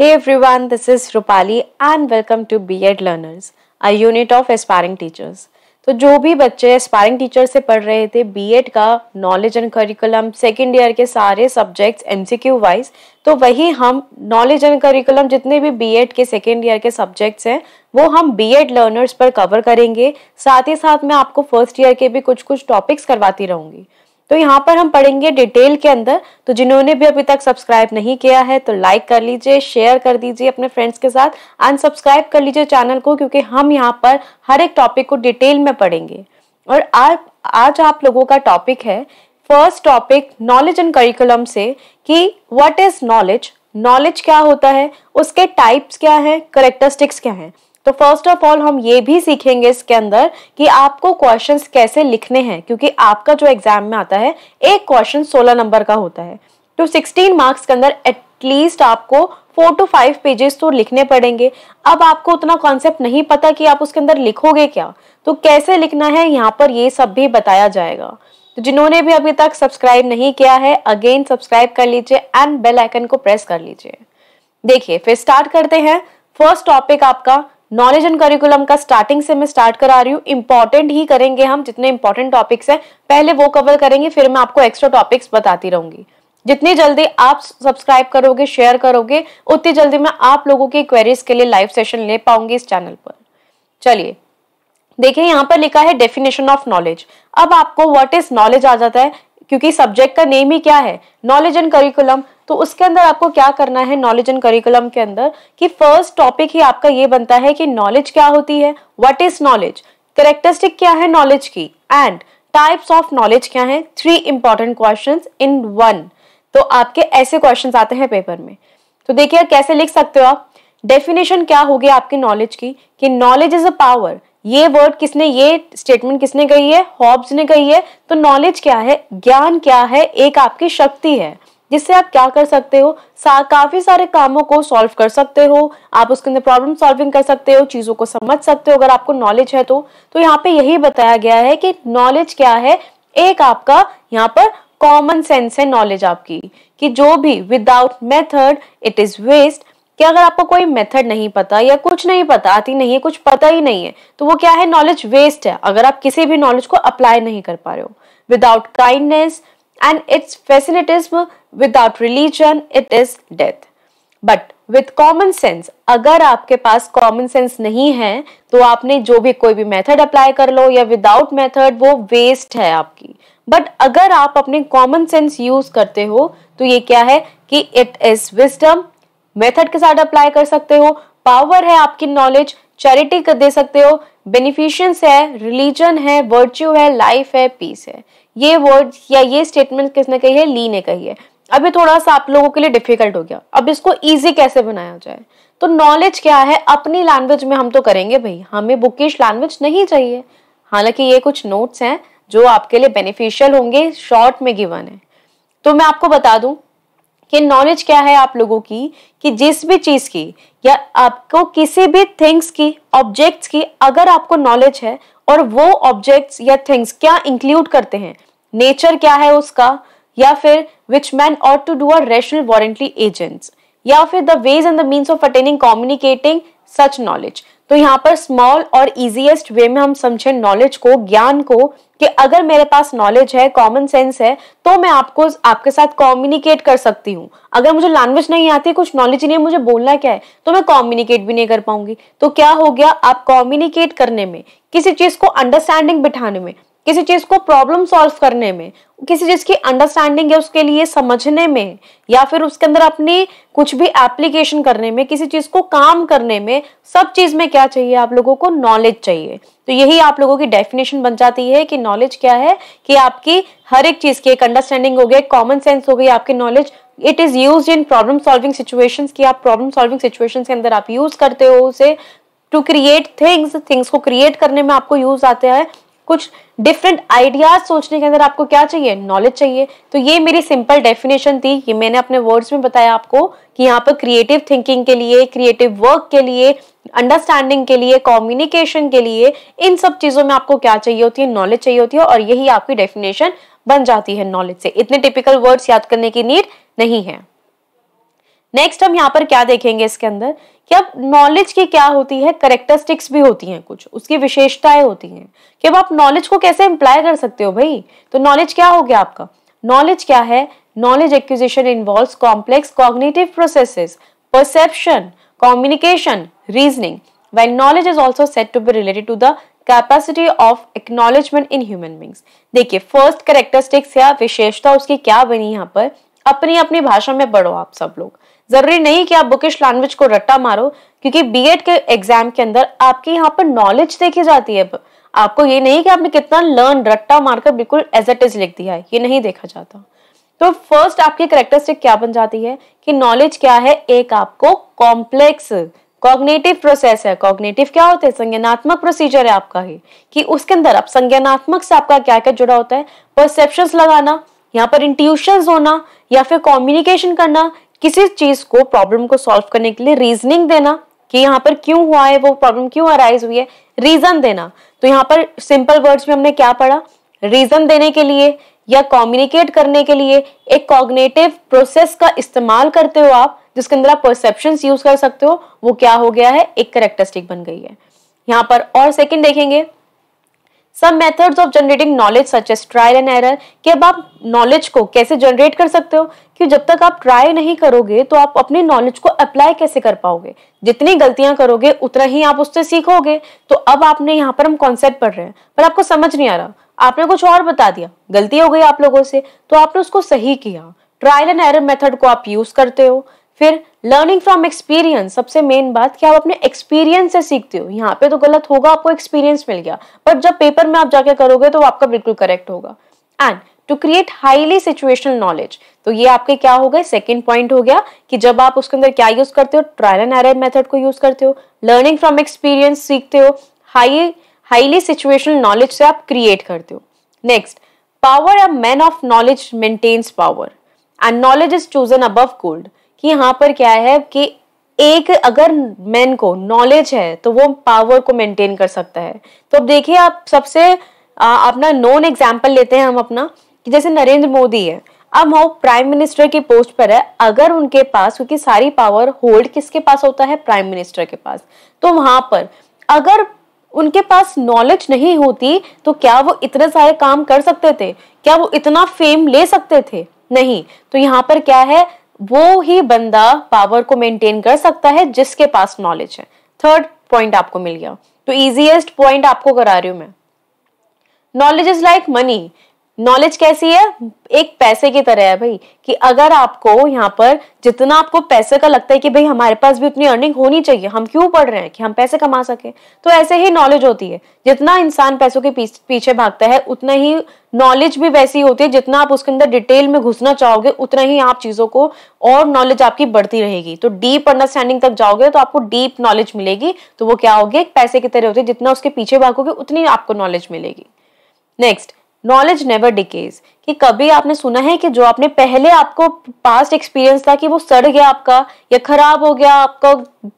hey Hey everyone, this is Rupali and welcome to BEd Learners, a unit of aspiring teachers तो जो भी बच्चे aspiring teacher से पढ़ रहे थे बी एड का knowledge and curriculum second year के सारे सब्जेक्ट्स एमसीक्यू वाइज तो वही हम नॉलेज एंड करिकुलम जितने भी बी एड के सेकेंड ईयर के सब्जेक्ट्स हैं वो हम बी एड लर्नर्स पर कवर करेंगे साथ ही साथ मैं आपको फर्स्ट ईयर के भी कुछ कुछ टॉपिक्स करवाती रहूँगी तो यहाँ पर हम पढ़ेंगे डिटेल के अंदर तो जिन्होंने भी अभी तक सब्सक्राइब नहीं किया है तो लाइक कर लीजिए शेयर कर दीजिए अपने फ्रेंड्स के साथ अनसब्सक्राइब कर लीजिए चैनल को क्योंकि हम यहाँ पर हर एक टॉपिक को डिटेल में पढ़ेंगे और आज आज आप लोगों का टॉपिक है first topic knowledge and curriculum से कि व्हाट इज नॉलेज नॉलेज क्या होता है उसके टाइप्स क्या है करेक्टरिस्टिक्स क्या है तो फर्स्ट ऑफ ऑल हम ये भी सीखेंगे इसके अंदर कि आपको क्वेश्चंस कैसे लिखने हैं क्योंकि आपका जो एग्जाम में आता है एक क्वेश्चन 16 नंबर का होता है तो 16 मार्क्स के अंदर एटलीस्ट आपको फोर टू फाइव पेजेस तो लिखने पड़ेंगे अब आपको उतना कॉन्सेप्ट नहीं पता कि आप उसके अंदर लिखोगे क्या तो कैसे लिखना है यहाँ पर ये सब भी बताया जाएगा तो जिन्होंने भी अभी तक सब्सक्राइब नहीं किया है अगेन सब्सक्राइब कर लीजिए एंड बेल आइकन को प्रेस कर लीजिए देखिए फिर स्टार्ट करते हैं फर्स्ट टॉपिक आपका नॉलेज एंड करिकुलम का स्टार्टिंग से मैं स्टार्ट करा रही हूँ इंपॉर्टेंट ही करेंगे हम जितने इंपॉर्टेंट टॉपिक्स हैं पहले वो कवर करेंगे फिर मैं आपको एक्स्ट्रा टॉपिक्स बताती रहूंगी जितनी जल्दी आप सब्सक्राइब करोगे शेयर करोगे उतनी जल्दी मैं आप लोगों की क्वेरीज के लिए लाइव सेशन ले पाऊंगी इस चैनल पर चलिए देखिए यहाँ पर लिखा है डेफिनेशन ऑफ नॉलेज अब आपको व्हाट इज नॉलेज आ जाता है क्योंकि सब्जेक्ट का नेम ही क्या है नॉलेज एंड करिकुलम तो उसके अंदर आपको क्या करना है नॉलेज एंड करिकुलम के अंदर कि फर्स्ट टॉपिक ही आपका ये बनता है कि नॉलेज क्या होती है व्हाट इज नॉलेज करेक्टरिस्टिक क्या है नॉलेज की एंड टाइप्स ऑफ नॉलेज क्या है three important question in one तो आपके ऐसे क्वेश्चन आते हैं पेपर में तो देखिए कैसे लिख सकते हो आप डेफिनेशन क्या होगी आपकी नॉलेज की कि नॉलेज इज अ पावर ये वर्ड किसने ये स्टेटमेंट किसने कही है हॉब्स ने कही है तो नॉलेज क्या है ज्ञान क्या है एक आपकी शक्ति है जिससे आप क्या कर सकते हो सा, काफी सारे कामों को सॉल्व कर सकते हो आप उसके अंदर प्रॉब्लम सॉल्विंग कर सकते हो चीजों को समझ सकते हो अगर आपको नॉलेज है तो तो यहाँ पे यही बताया गया है कि नॉलेज क्या है एक आपका यहाँ पर कॉमन सेंस है नॉलेज आपकी कि जो भी without method it is waste कि अगर आपको कोई मेथड नहीं पता या कुछ नहीं पता आती नहीं है कुछ पता ही नहीं है तो वो क्या है नॉलेज वेस्ट है अगर आप किसी भी नॉलेज को अप्लाई नहीं कर पा रहे हो विदाउट काइंडनेस एंड इट्स फैसिलिटिज्म without religion it is death but with common sense अगर आपके पास कॉमन सेंस नहीं है तो आपने जो भी कोई भी मेथड अप्लाई कर लो या विदाउट मेथड वो वेस्ट है आपकी बट अगर आप अपने कॉमन सेंस यूज करते हो तो ये क्या है कि इट इज विस्डम मेथड के साथ अप्लाई कर सकते हो पावर है आपकी नॉलेज चैरिटी कर दे सकते हो बेनिफिशियंस है रिलीजन है वर्च्यू है लाइफ है पीस है ये वर्ड या ये स्टेटमेंट किसने कही है ली ने कही है अभी थोड़ा सा आप लोगों के लिए डिफिकल्ट हो गया अब इसको इजी कैसे बनाया जाए तो नॉलेज क्या है अपनी लैंग्वेज में हम तो करेंगे भाई हमें बुकिश लैंग्वेज नहीं चाहिए हालांकि ये कुछ नोट्स हैं जो आपके लिए बेनिफिशियल होंगे शॉर्ट में गिवन है तो मैं आपको बता दूं कि नॉलेज क्या है आप लोगों की कि जिस भी चीज़ की या आपको किसी भी थिंग्स की ऑब्जेक्ट्स की अगर आपको नॉलेज है और वो ऑब्जेक्ट्स या थिंग्स क्या इंक्लूड करते हैं नेचर क्या है उसका या फिर which man ought to do a rational वॉरेंटली एजेंट्स या फिर the ways and the means of attaining communicating such knowledge तो यहाँ पर स्मॉल और इजीएस्ट वे में हम समझे नॉलेज को ज्ञान को कि अगर मेरे पास नॉलेज है कॉमन सेंस है तो मैं आपको आपके साथ कॉम्युनिकेट कर सकती हूँ अगर मुझे लैंग्वेज नहीं आती कुछ नॉलेज नहीं है मुझे बोलना क्या है तो मैं कॉम्युनिकेट भी नहीं कर पाऊंगी तो क्या हो गया आप कॉम्युनिकेट करने में किसी चीज को अंडरस्टैंडिंग बिठाने में किसी चीज को प्रॉब्लम सॉल्व करने में किसी चीज की अंडरस्टैंडिंग है उसके लिए समझने में या फिर उसके अंदर अपनी कुछ भी एप्लीकेशन करने में किसी चीज को काम करने में सब चीज में क्या चाहिए आप लोगों को नॉलेज चाहिए तो यही आप लोगों की डेफिनेशन बन जाती है कि नॉलेज क्या है कि आपकी हर एक चीज की एक अंडरस्टैंडिंग हो गई कॉमन सेंस हो गई आपकी knowledge it is use in problem solving situation की आप प्रॉब्लम सॉल्विंग सिचुएशन के अंदर आप यूज करते हो उसे टू क्रिएट थिंग्स थिंग्स को क्रिएट करने में आपको यूज आता है कुछ डिफरेंट आइडियाज सोचने के अंदर आपको क्या चाहिए नॉलेज चाहिए तो ये मेरी सिंपल डेफिनेशन थी ये मैंने अपने वर्ड्स में बताया आपको कि यहाँ पर क्रिएटिव थिंकिंग के लिए क्रिएटिव वर्क के लिए अंडरस्टैंडिंग के लिए कम्युनिकेशन के लिए इन सब चीज़ों में आपको क्या चाहिए होती है नॉलेज चाहिए होती है और यही आपकी डेफिनेशन बन जाती है नॉलेज से इतने टिपिकल वर्ड्स याद करने की नीड नहीं है नेक्स्ट हम यहाँ पर क्या देखेंगे इसके अंदर कि अब नॉलेज की क्या होती है करेक्टरिस्टिक्स भी होती हैं कुछ उसकी विशेषताएं होती हैं कि अब आप नॉलेज को कैसे इंप्लाय कर सकते हो भाई तो नॉलेज क्या हो गया आपका नॉलेज क्या है knowledge acquisition involve complex cognitive processes perception communication reasoning well knowledge is also said to be related to the capacity of acknowledgement in human beings देखिए first characteristics या विशेषता उसकी क्या बनी यहाँ पर अपनी अपनी भाषा में पढ़ो आप सब लोग जरूरी नहीं कि आप बुकिश लैंग्वेज को रट्टा मारो क्योंकि बीएड के एग्जाम के अंदर आपकी यहाँ पर नॉलेज देखी जाती है आपको ये नहीं कि आपने कितना लर्न रट्टा मारकर बिल्कुल एज एट इज लिख दिया है ये नहीं देखा जाता तो फर्स्ट आपकी करेक्टरिस्टिक क्या बन जाती है कि नॉलेज क्या है एक आपको कॉम्प्लेक्स कॉग्नेटिव प्रोसेस है कॉग्नेटिव क्या होते हैं संज्ञानात्मक प्रोसीजर है आपका ही कि उसके अंदर आप संज्ञानात्मक से आपका क्या क्या जुड़ा होता है परसेप्शन लगाना यहाँ पर इंट्यूशन होना या फिर कॉम्युनिकेशन करना किसी चीज को प्रॉब्लम को सॉल्व करने के लिए रीजनिंग देना कि यहाँ पर क्यों हुआ है वो प्रॉब्लम क्यों अराइज हुई है रीजन देना तो यहाँ पर सिंपल वर्ड्स में हमने क्या पढ़ा रीजन देने के लिए या कम्युनिकेट करने के लिए एक कॉग्नेटिव प्रोसेस का इस्तेमाल करते हो आप जिसके अंदर आप परसेप्शन यूज कर सकते हो वो क्या हो गया है एक करेक्टरिस्टिक बन गई है यहाँ पर और सेकेंड देखेंगे some methods of generating knowledge such as trial and error कि अब आप नॉलेज को कैसे जनरेट कर सकते हो कि जब तक आप ट्राई नहीं करोगे तो आप अपने नॉलेज को अप्लाई कैसे कर पाओगे जितनी गलतियां करोगे उतना ही आप उससे सीखोगे तो अब आपने यहाँ पर हम कॉन्सेप्ट पढ़ रहे हैं पर आपको समझ नहीं आ रहा आपने कुछ और बता दिया गलती हो गई आप लोगों से तो आपने उसको सही किया ट्रायल एंड एरर मेथड को आप यूज करते हो फिर लर्निंग फ्रॉम एक्सपीरियंस सबसे मेन बात कि आप अपने एक्सपीरियंस से सीखते हो यहाँ पे तो गलत होगा आपको एक्सपीरियंस मिल गया बट जब पेपर में आप जाके करोगे तो आपका बिल्कुल करेक्ट होगा and to create highly situational knowledge तो ये आपके क्या हो गए सेकेंड पॉइंट हो गया कि जब आप उसके अंदर क्या यूज करते हो ट्रायल एंड एरर मेथड को यूज करते हो लर्निंग फ्रॉम एक्सपीरियंस सीखते हो हाई हाईली सिचुएशनल नॉलेज से आप क्रिएट करते हो next power a man of knowledge maintains power and knowledge is chosen above gold कि यहाँ पर क्या है कि एक अगर मैन को नॉलेज है तो वो पावर को मेंटेन कर सकता है तो अब देखिए आप सबसे अपना नॉन एग्जाम्पल लेते हैं हम अपना कि जैसे नरेंद्र मोदी है अब वो प्राइम मिनिस्टर की पोस्ट पर है अगर उनके पास क्योंकि सारी पावर होल्ड किसके पास होता है प्राइम मिनिस्टर के पास तो वहां पर अगर उनके पास नॉलेज नहीं होती तो क्या वो इतने सारे काम कर सकते थे क्या वो इतना फेम ले सकते थे नहीं तो यहाँ पर क्या है वो ही बंदा पावर को मेंटेन कर सकता है जिसके पास नॉलेज है थर्ड पॉइंट आपको मिल गया तो इजीएस्ट पॉइंट आपको करा रही हूं मैं knowledge is like money knowledge कैसी है एक पैसे की तरह है भाई कि अगर आपको यहाँ पर जितना आपको पैसे का लगता है कि भाई हमारे पास भी उतनी अर्निंग होनी चाहिए हम क्यों पढ़ रहे हैं कि हम पैसे कमा सके तो ऐसे ही नॉलेज होती है जितना इंसान पैसों के पीछे भागता है उतना ही नॉलेज भी वैसी होती है जितना आप उसके अंदर डिटेल में घुसना चाहोगे उतना ही आप चीज़ों को और नॉलेज आपकी बढ़ती रहेगी तो डीप अंडरस्टैंडिंग तक जाओगे तो आपको डीप नॉलेज मिलेगी तो वो क्या होगी पैसे की तरह होती है जितना उसके पीछे भागोगे उतनी आपको नॉलेज मिलेगी नेक्स्ट नॉलेज नेवर डिकेज कि कभी आपने सुना है कि जो आपने पहले आपको पास्ट एक्सपीरियंस था कि वो सड़ गया आपका या खराब हो गया आपका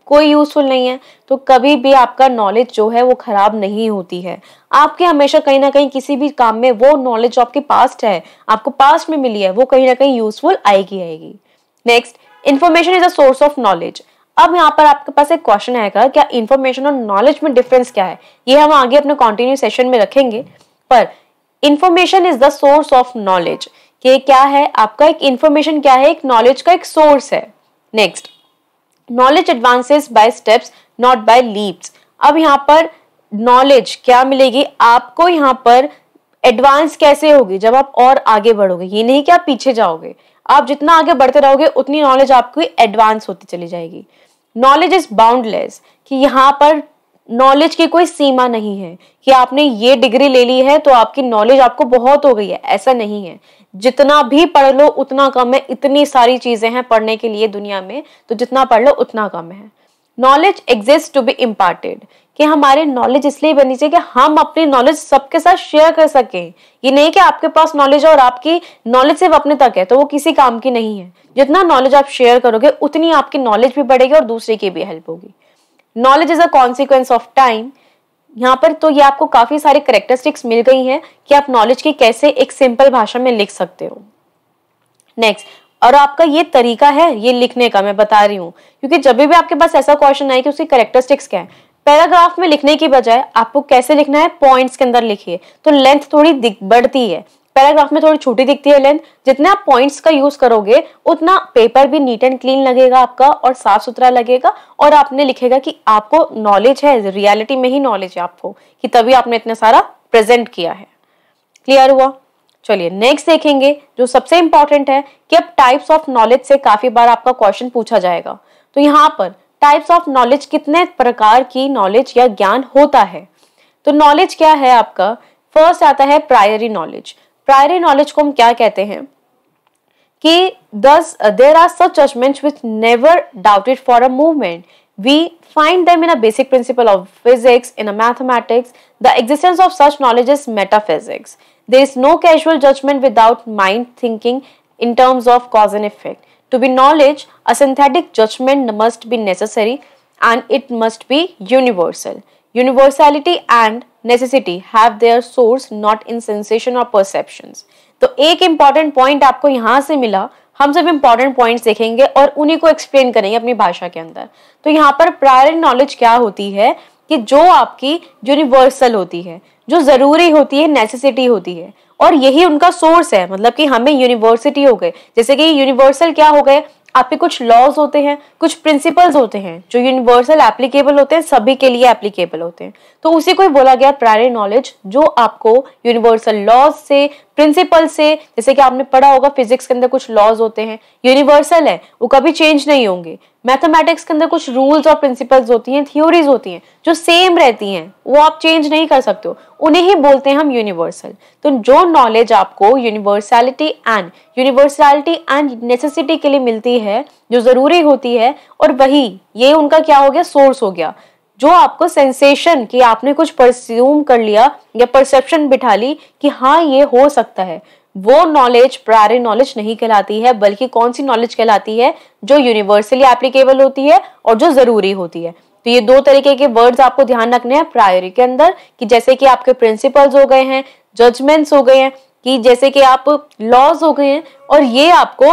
कोई यूजफुल नहीं है तो कभी भी आपका नॉलेज जो है वो खराब नहीं होती है आपके हमेशा कहीं ना कहीं किसी भी काम में वो नॉलेज जो आपके पास्ट है आपको पास्ट में मिली है वो कहीं ना कहीं यूजफुल आएगी आएगी next information is a source of knowledge अब यहाँ पर आपके पास एक क्वेश्चन आएगा क्या इन्फॉर्मेशन और नॉलेज में डिफरेंस क्या है ये हम आगे अपने कॉन्टिन्यू सेशन में रखेंगे पर information is the source of knowledge कि क्या है आपका एक इंफॉर्मेशन क्या है एक नॉलेज का एक सोर्स है next knowledge advances by steps not by leaps अब यहाँ पर नॉलेज क्या मिलेगी आपको यहाँ पर एडवांस कैसे होगी जब आप और आगे बढ़ोगे ये नहीं कि आप पीछे जाओगे आप जितना आगे बढ़ते रहोगे उतनी नॉलेज आपकी एडवांस होती चली जाएगी नॉलेज इज बाउंडलेस कि यहाँ पर नॉलेज की कोई सीमा नहीं है कि आपने ये डिग्री ले ली है तो आपकी नॉलेज आपको बहुत हो गई है ऐसा नहीं है जितना भी पढ़ लो उतना कम है इतनी सारी चीज़ें हैं पढ़ने के लिए दुनिया में तो जितना पढ़ लो उतना कम है knowledge exist to be imparted कि हमारे नॉलेज इसलिए बननी चाहिए कि हम अपनी नॉलेज सबके साथ शेयर कर सकें ये नहीं कि आपके पास नॉलेज है और आपकी नॉलेज सिर्फ अपने तक है तो वो किसी काम की नहीं है जितना नॉलेज आप शेयर करोगे उतनी आपकी नॉलेज भी बढ़ेगी और दूसरे की भी हेल्प होगी knowledge is a consequence of time यहाँ पर तो ये आपको काफी सारी करेक्टरिस्टिक्स मिल गई हैं कि आप नॉलेज की कैसे एक सिंपल भाषा में लिख सकते हो नेक्स्ट और आपका ये तरीका है ये लिखने का मैं बता रही हूँ क्योंकि जब भी आपके पास ऐसा क्वेश्चन आए कि उसकी करेक्टरिस्टिक्स क्या है पैराग्राफ में लिखने की बजाय आपको कैसे लिखना है पॉइंट्स के अंदर लिखिए तो लेंथ थोड़ी बढ़ती है पैराग्राफ में थोड़ी छोटी दिखती है लेंथ जितने आप पॉइंट्स का यूज करोगे उतना पेपर भी नीट एंड क्लीन लगेगा आपका और साफ सुथरा लगेगा और आपने लिखेगा कि आपको नॉलेज है रियलिटी में ही नॉलेज है आपको कि तभी आपने इतना सारा प्रेजेंट किया है क्लियर हुआ चलिए नेक्स्ट देखेंगे जो सबसे इंपॉर्टेंट है कि अब टाइप्स ऑफ नॉलेज से काफी बार आपका क्वेश्चन पूछा जाएगा तो यहाँ पर टाइप्स ऑफ नॉलेज कितने प्रकार की नॉलेज या ज्ञान होता है तो नॉलेज क्या है आपका फर्स्ट आता है प्रायरी नॉलेज प्रायर नॉलेज को हम क्या कहते हैं कि thus there are such judgments which never doubted for a movement we find them in a basic principle of physics in a mathematics the existence of such knowledge is metaphysics there is no casual judgment without mind thinking in terms of cause and effect to be knowledge a synthetic judgment must be necessary and it must be universal universality and necessity have their source not in sensation और perceptions तो एक important point आपको यहां से मिला हम सब important points देखेंगे और उन्हीं को एक्सप्लेन करेंगे अपनी भाषा के अंदर तो यहाँ पर प्रायर नॉलेज क्या होती है कि जो आपकी यूनिवर्सल होती है जो ज़रूरी होती है नेसेसिटी होती है और यही उनका सोर्स है मतलब कि हमें यूनिवर्सिटी हो गए जैसे कि यूनिवर्सल क्या हो गए आपके कुछ लॉज होते हैं कुछ प्रिंसिपल्स होते हैं जो यूनिवर्सल एप्लीकेबल होते हैं सभी के लिए एप्लीकेबल होते हैं तो उसी को ही बोला गया प्रायर नॉलेज जो आपको यूनिवर्सल लॉज से प्रिंसिपल से जैसे कि आपने पढ़ा होगा फिजिक्स के अंदर कुछ लॉज होते हैं यूनिवर्सल है वो कभी चेंज नहीं होंगे मैथमेटिक्स के अंदर कुछ रूल्स और प्रिंसिपल्स होती हैं थियोरीज होती हैं जो सेम रहती हैं वो आप चेंज नहीं कर सकते हो उन्हें ही बोलते हैं हम यूनिवर्सल तो जो नॉलेज आपको universality and universality and necessity के लिए मिलती है जो ज़रूरी होती है और वही ये उनका क्या हो गया सोर्स हो गया जो आपको सेंसेशन कि आपने कुछ परस्यूम कर लिया या परसेप्शन बिठा ली कि हाँ ये हो सकता है वो नॉलेज प्रायर नॉलेज नहीं कहलाती है बल्कि कौन सी नॉलेज कहलाती है जो यूनिवर्सली एप्लीकेबल होती है और जो जरूरी होती है तो ये दो तरीके के वर्ड्स आपको ध्यान रखने हैं प्रायोरी के अंदर कि जैसे कि आपके प्रिंसिपल्स हो गए हैं जजमेंट्स हो गए हैं कि जैसे कि आप लॉज हो गए हैं और ये आपको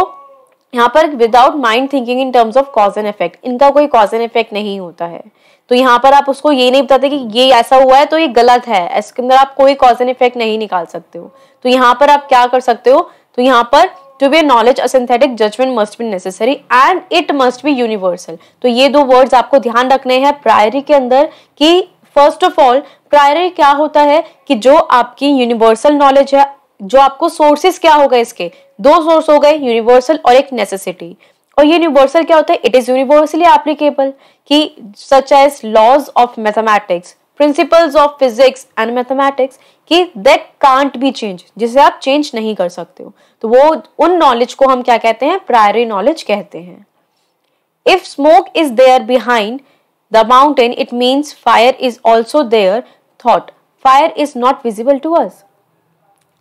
यहाँ पर without mind thinking in terms of cause and effect इनका कोई कॉज एंड इफेक्ट नहीं होता है तो यहाँ पर आप उसको ये नहीं बताते कि ये ऐसा हुआ है तो ये गलत है इसके अंदर आप कोई कॉज एंड इफेक्ट नहीं निकाल सकते हो तो यहाँ पर आप क्या कर सकते हो तो यहाँ पर to be knowledge a synthetic judgement must be necessary and it must be universal तो ये दो वर्ड्स आपको ध्यान रखने हैं प्रायरी के अंदर कि फर्स्ट ऑफ ऑल प्रायरी क्या होता है कि जो आपकी यूनिवर्सल नॉलेज है जो आपको सोर्सेस क्या हो गए इसके दो सोर्स हो गए यूनिवर्सल और एक नेसेसिटी और ये यूनिवर्सल क्या होता है इट इज यूनिवर्सली एप्लीकेबल कि such as laws of mathematics principles of physics and mathematics कि दैट कांट बी चेंज जिसे आप चेंज नहीं कर सकते हो तो वो उन नॉलेज को हम क्या कहते हैं प्रायरी नॉलेज कहते हैं if smoke is there behind the mountain it means fire is also there thought fire is not visible to us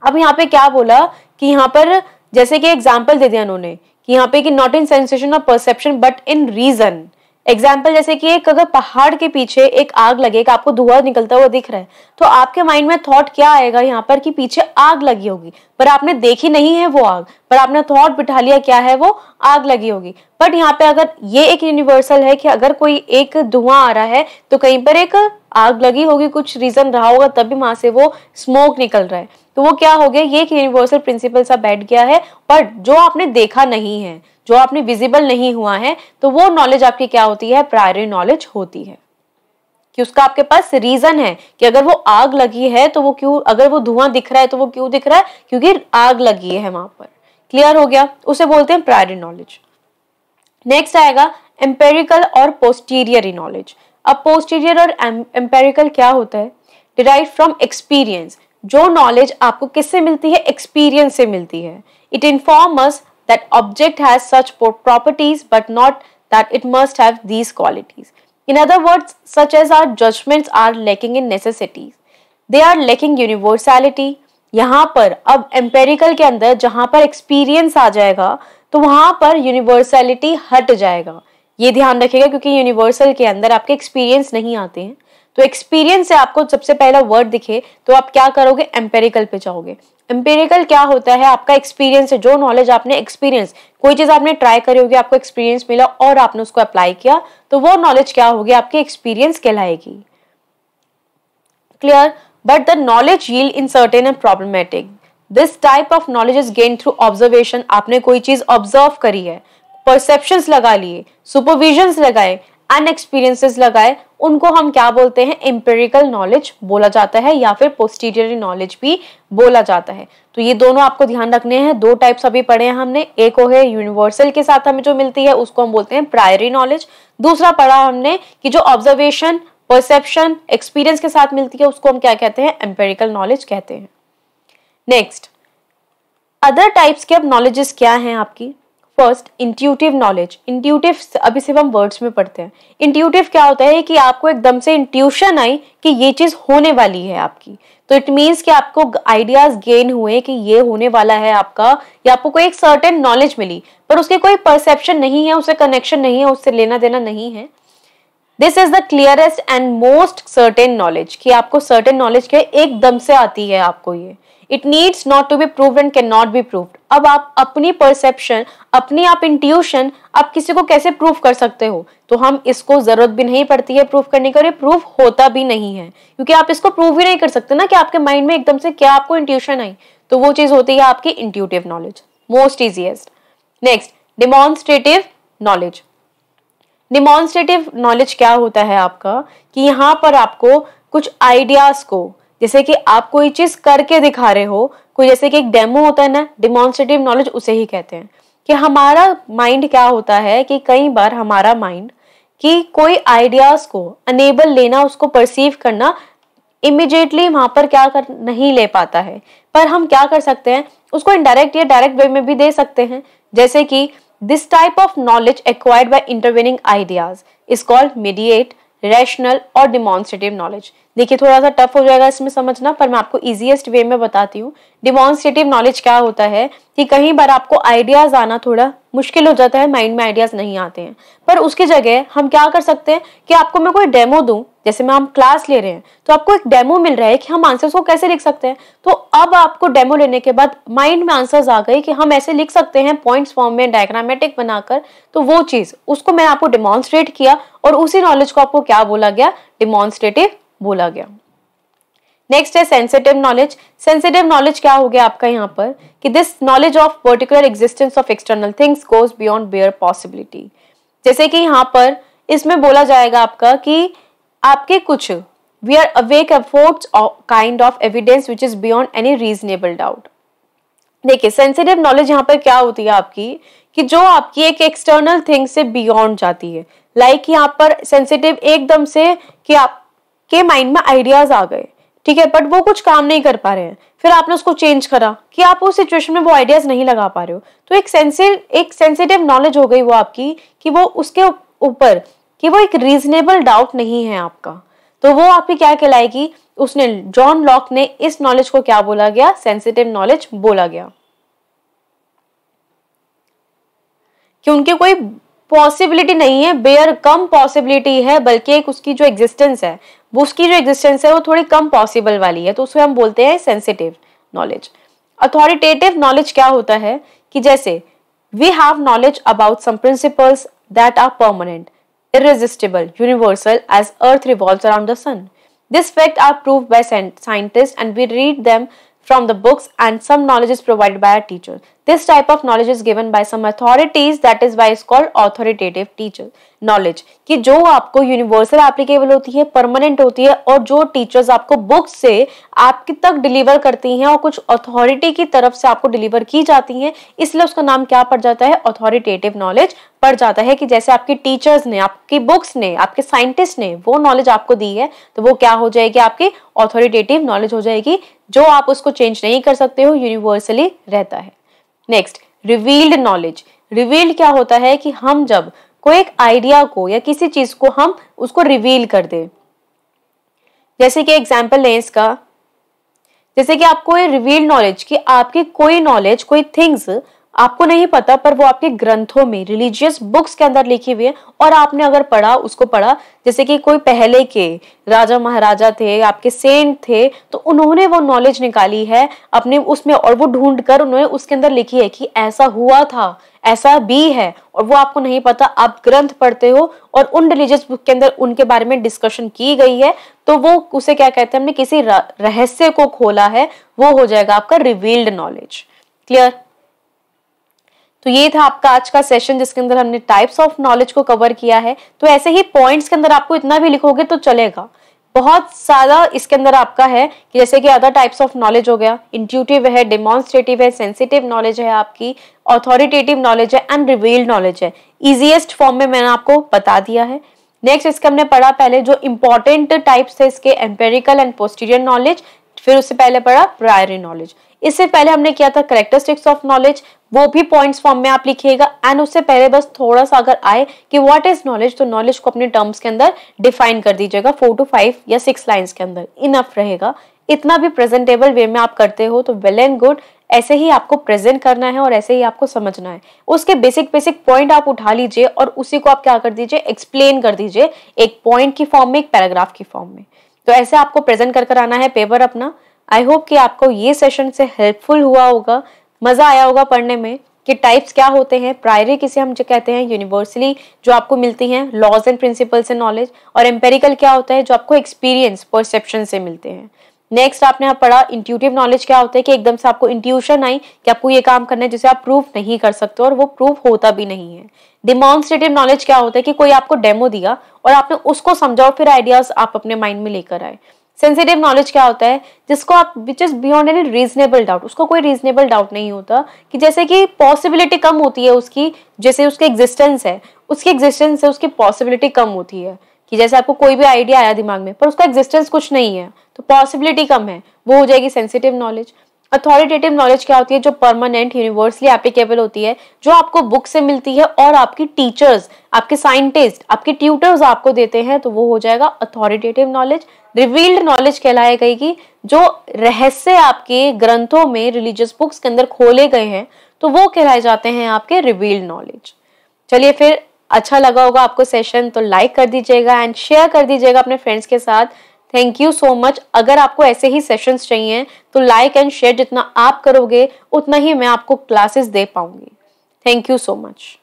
अब यहाँ पे क्या बोला कि यहाँ पर जैसे कि एग्जाम्पल दे दिया उन्होंने कि यहाँ पे कि नॉट इन सेंसेशन और perception but in reason example जैसे कि एक अगर पहाड़ के पीछे एक आग लगे आपको धुआं निकलता हुआ दिख रहा है तो आपके माइंड में थॉट क्या आएगा यहाँ पर कि पीछे आग लगी होगी पर आपने देखी नहीं है वो आग पर आपने थॉट बिठा लिया क्या है वो आग लगी होगी बट यहाँ पे अगर ये एक यूनिवर्सल है कि अगर कोई एक धुआं आ रहा है तो कहीं पर एक आग लगी होगी कुछ रीजन रहा होगा तभी वहां से वो स्मोक निकल रहा है तो वो क्या हो गया ये एक यूनिवर्सल प्रिंसिपल सा बैठ गया है बट जो आपने देखा नहीं है जो आपने विजिबल नहीं हुआ है तो वो नॉलेज आपकी क्या होती है प्रायर नॉलेज होती है कि उसका आपके पास रीजन है कि अगर वो आग लगी है तो वो क्यों अगर वो धुआं दिख रहा है तो वो क्यों दिख रहा है क्योंकि आग लगी है वहां पर क्लियर हो गया उसे बोलते हैं प्रायर नॉलेज नेक्स्ट आएगा एम्पेरिकल और पोस्टीरियर नॉलेज अब पोस्टीरियर और एम्पेरिकल क्या होता है डिराइव फ्रॉम एक्सपीरियंस जो नॉलेज आपको किससे मिलती है एक्सपीरियंस से मिलती है it as that object has such properties but not that it must have these qualities in other words such as are judgements are lacking in necessities they are lacking universality यहाँ पर अब empirical के अंदर जहाँ पर experience आ जाएगा तो वहाँ पर यूनिवर्सैलिटी हट जाएगा ये ध्यान रखिएगा क्योंकि यूनिवर्सल के अंदर आपके एक्सपीरियंस नहीं आते हैं तो एक्सपीरियंस से आपको सबसे पहला वर्ड दिखे तो आप क्या करोगे एम्पेरिकल पे जाओगे एम्पेरिकल क्या होता है आपका एक्सपीरियंस है जो नॉलेज आपने एक्सपीरियंस कोई चीज़ आपने ट्राई करी होगी आपको एक्सपीरियंस मिला और आपने उसको अप्लाई किया तो वो नॉलेज क्या होगी आपके एक्सपीरियंस कहलाएगी clear but the knowledge yield in certain and problematic this type of knowledge is gain through observation आपने कोई चीज़ ऑब्जर्व करी है परसेप्शंस लगा लिए सुपरविजन्स लगाए अनएक्सपीरियंसेस लगाए उनको हम क्या बोलते हैं एम्पेरिकल नॉलेज बोला जाता है या फिर पोस्टीरियर नॉलेज भी बोला जाता है तो ये दोनों आपको ध्यान रखने हैं दो टाइप्स अभी पढ़े हैं हमने एक वो है यूनिवर्सल के साथ हमें जो मिलती है उसको हम बोलते हैं प्रायरी नॉलेज दूसरा पढ़ा हमने कि जो ऑब्जर्वेशन परसेप्शन एक्सपीरियंस के साथ मिलती है उसको हम क्या कहते हैं एम्पेरिकल नॉलेज कहते हैं नेक्स्ट अदर टाइप्स के अब नॉलेजेस क्या हैं आपकी फर्स्ट इंट्यूटिव नॉलेज इंट्यूटिव अभी सिर्फ हम वर्ड्स में पढ़ते हैं इंट्यूटिव क्या होता है कि आपको एकदम से इंट्यूशन आई कि ये चीज़ होने वाली है आपकी तो इट मीन्स कि आपको आइडियाज गेन हुए कि ये होने वाला है आपका या आपको कोई एक सर्टेन नॉलेज मिली पर उसके कोई परसेप्शन नहीं है उससे कनेक्शन नहीं है उससे लेना देना नहीं है this is the clearest and most certain knowledge कि आपको सर्टेन नॉलेज के एकदम से आती है आपको ये it needs not to be prove and can not be prove अब आप अपनी परसेप्शन अपनी आप इंट्यूशन आप किसी को कैसे प्रूव कर सकते हो तो हम इसको जरूरत भी नहीं पड़ती है प्रूफ करने की और ये प्रूफ होता भी नहीं है क्योंकि आप इसको प्रूव भी नहीं कर सकते ना कि आपके माइंड में एकदम से क्या आपको इंट्यूशन आई तो वो चीज़ होती है आपकी intuitive knowledge most easiest next demonstrative knowledge demonstrative knowledge क्या होता है आपका कि यहाँ पर आपको कुछ आइडियाज़ को जैसे कि आप कोई चीज करके दिखा रहे हो कोई जैसे कि एक डेमो होता है ना डिमॉन्स्ट्रेटिव नॉलेज उसे ही कहते हैं कि हमारा माइंड क्या होता है कि कई बार हमारा माइंड कि कोई आइडियाज को अनेबल लेना उसको परसीव करना इमिजिएटली वहां पर क्या कर नहीं ले पाता है पर हम क्या कर सकते हैं उसको इनडायरेक्ट या डायरेक्ट वे में भी दे सकते हैं जैसे कि this type of knowledge acquired by intervening ideas is called mediate rational और डिमॉन्स्ट्रेटिव नॉलेज देखिए थोड़ा सा टफ हो जाएगा इसमें समझना पर मैं आपको इजीएस्ट वे में बताती हूँ डिमॉन्स्ट्रेटिव नॉलेज क्या होता है कि कहीं बार आपको आइडियाज आना थोड़ा मुश्किल हो जाता है माइंड में आइडियाज नहीं आते हैं पर उसकी जगह हम क्या कर सकते हैं कि आपको मैं कोई डेमो दूं जैसे मैं हम क्लास ले रहे हैं तो आपको एक डेमो मिल रहा है कि हम आंसर्स को कैसे लिख सकते हैं तो अब आपको डेमो लेने के बाद माइंड में आंसर्स आ गए कि हम ऐसे लिख सकते हैं पॉइंट्स फॉर्म में डायग्रामेटिक बनाकर तो वो चीज़ उसको मैंने आपको डिमॉन्स्ट्रेट किया और उसी नॉलेज को आपको क्या बोला गया डिमॉन्स्ट्रेटिव बोला गया नेक्स्ट है सेंसिटिव नॉलेज सेंसिटिव नॉलेज क्या हो गया आपका यहाँ पर कि this knowledge of particular existence of external things goes beyond bare possibility जैसे कि यहाँ पर इसमें बोला जाएगा आपका कि आपके कुछ we are awake efforts kind of evidence which is beyond any reasonable doubt देखिए सेंसिटिव नॉलेज यहाँ पर क्या होती है आपकी कि जो आपकी एक एक्सटर्नल थिंग से बियॉन्ड जाती है लाइक like यहाँ पर सेंसिटिव एकदम से कि आप के माइंड में आइडियाज आ गए ठीक है बट वो कुछ काम नहीं कर पा रहे हैं फिर आपने उसको चेंज करा कि आप उस सिचुएशन में वो आइडियाज नहीं लगा पा रहे हो तो एक सेंसिव एक सेंसिटिव नॉलेज हो गई वो आपकी कि वो उसके ऊपर कि वो एक रीजनेबल डाउट नहीं है आपका तो वो आपकी क्या कहलाएगी उसने जॉन लॉक ने इस नॉलेज को क्या बोला गया सेंसिटिव नॉलेज बोला गया कि उनके कोई पॉसिबिलिटी नहीं है बेयर कम पॉसिबिलिटी है बल्कि एक उसकी जो एग्जिस्टेंस है उसकी जो एग्जिस्टेंस है वो थोड़ी कम पॉसिबल वाली है तो उसे हम बोलते हैं सेंसिटिव नॉलेज अथॉरिटेटिव नॉलेज क्या होता है कि जैसे we have knowledge about some principles that are permanent irresistible universal as earth revolve around the sun this fact are prove by scientist and we read them from the books and some knowledge is provide by a teacher this type of knowledge is given by some authorities that is why it's called authoritative teacher knowledge कि जो आपको universal applicable होती है permanent होती है और जो teachers आपको बुक्स से आपके तक डिलीवर करती हैं और कुछ अथॉरिटी की तरफ से आपको डिलीवर की जाती हैं इसलिए उसका नाम क्या पड़ जाता है अथॉरिटेटिव नॉलेज पड़ जाता है कि जैसे आपके टीचर्स ने आपकी बुक्स ने आपके साइंटिस्ट ने वो नॉलेज आपको दी है तो वो क्या हो जाएगी आपकी ऑथोरिटेटिव नॉलेज हो जाएगी जो आप उसको चेंज नहीं कर सकते हो यूनिवर्सली रहता है नेक्स्ट रिवील्ड नॉलेज रिवील्ड क्या होता है कि हम जब कोई एक आइडिया को या किसी चीज को हम उसको रिवील कर दे जैसे कि एग्जाम्पल लें इसका जैसे कि आपको ये नॉलेज कि आपकी कोई नॉलेज कोई थिंग्स आपको नहीं पता पर वो आपके ग्रंथों में रिलीजियस बुक्स के अंदर लिखी हुई है और आपने अगर पढ़ा उसको पढ़ा जैसे कि कोई पहले के राजा महाराजा थे आपके सेंट थे तो उन्होंने वो नॉलेज निकाली है अपने उसमें और वो ढूंढ कर उन्होंने उसके अंदर लिखी है कि ऐसा हुआ था ऐसा भी है और वो आपको नहीं पता आप ग्रंथ पढ़ते हो और उन रिलीजियस बुक के अंदर उनके बारे में डिस्कशन की गई है तो वो उसे क्या कहते हैं हमने किसी रहस्य को खोला है वो हो जाएगा आपका रिवील्ड नॉलेज क्लियर तो ये था आपका आज का सेशन जिसके अंदर हमने टाइप्स ऑफ नॉलेज को कवर किया है तो ऐसे ही पॉइंट्स के अंदर आपको इतना भी लिखोगे तो चलेगा बहुत सारा इसके अंदर आपका है कि जैसे कि अदर टाइप्स ऑफ नॉलेज हो गया इंट्यूटिव है डेमोन्स्ट्रेटिव है सेंसिटिव नॉलेज है आपकी ऑथोरिटेटिव नॉलेज है एंड रिवील्ड नॉलेज है इजिएस्ट फॉर्म में मैंने आपको बता दिया है नेक्स्ट इसके हमने पढ़ा पहले जो इंपॉर्टेंट टाइप्स थे इसके एम्पेरिकल एंड पोस्टीरियर नॉलेज फिर उससे पहले पढ़ा प्रायरी नॉलेज इससे पहले हमने किया था करेक्टरिस्टिक्स ऑफ नॉलेज वो भी पॉइंट्स फॉर्म में आप लिखिएगा एंड उससे पहले बस थोड़ा सा अगर आए कि व्हाट इज नॉलेज तो नॉलेज को अपने टर्म्स के अंदर डिफाइन कर दीजिएगा फोर टू फाइव या सिक्स लाइन्स के अंदर इनफ रहेगा इतना भी प्रेजेंटेबल वे में आप करते हो तो वेल एंड गुड ऐसे ही आपको प्रेजेंट करना है और ऐसे ही आपको समझना है उसके बेसिक बेसिक पॉइंट आप उठा लीजिए और उसी को आप क्या कर दीजिए एक्सप्लेन कर दीजिए एक पॉइंट की फॉर्म में एक पैराग्राफ की फॉर्म में तो ऐसे आपको प्रेजेंट कर कर आना है पेपर अपना आई होप कि आपको ये सेशन से हेल्पफुल हुआ होगा मज़ा आया होगा पढ़ने में कि टाइप्स क्या होते हैं प्रायरी किसे हम जो कहते हैं यूनिवर्सली जो आपको मिलती हैं लॉज एंड प्रिंसिपल से नॉलेज और एम्पेरिकल क्या होता है जो आपको एक्सपीरियंस परसेप्शन से मिलते हैं नेक्स्ट आपने यहाँ पढ़ा इंट्यूटिव नॉलेज क्या होता है कि एकदम से आपको इंट्यूशन आई कि आपको ये काम करना है जिसे आप प्रूफ नहीं कर सकते और वो प्रूफ होता भी नहीं है डिमॉन्स्ट्रेटिव नॉलेज क्या होता है कि कोई आपको डेमो दिया और आपने उसको समझाओ फिर आइडियाज आप अपने माइंड में लेकर आए सेंसिटिव नॉलेज क्या होता है जिसको आप which is beyond any reasonable doubt उसको कोई रीजनेबल डाउट नहीं होता कि जैसे कि पॉसिबिलिटी कम होती है उसकी जैसे उसके एग्जिस्टेंस है उसकी एग्जिस्टेंस है उसकी पॉसिबिलिटी कम होती है कि जैसे आपको कोई भी आइडिया आया दिमाग में पर उसका एग्जिस्टेंस कुछ नहीं है तो पॉसिबिलिटी कम है वो हो जाएगी सेंसिटिव नॉलेज अथॉरिटेटिव नॉलेज क्या होती है जो परमानेंट यूनिवर्सली एप्लीकेबल होती है जो आपको बुक से मिलती है और आपकी टीचर्स आपके साइंटिस्ट आपके ट्यूटर्स आपको देते हैं तो वो हो जाएगा अथॉरिटेटिव नॉलेज रिवील्ड नॉलेज कहलाएगी कि जो रहस्य आपके ग्रंथों में रिलीजियस बुक्स के अंदर खोले गए हैं तो वो कहलाए जाते हैं आपके रिवील्ड नॉलेज चलिए फिर अच्छा लगा होगा आपको सेशन तो लाइक कर दीजिएगा एंड शेयर कर दीजिएगा अपने फ्रेंड्स के साथ थैंक यू सो मच अगर आपको ऐसे ही सेशंस चाहिए तो लाइक एंड शेयर जितना आप करोगे उतना ही मैं आपको क्लासेस दे पाऊंगी थैंक यू सो मच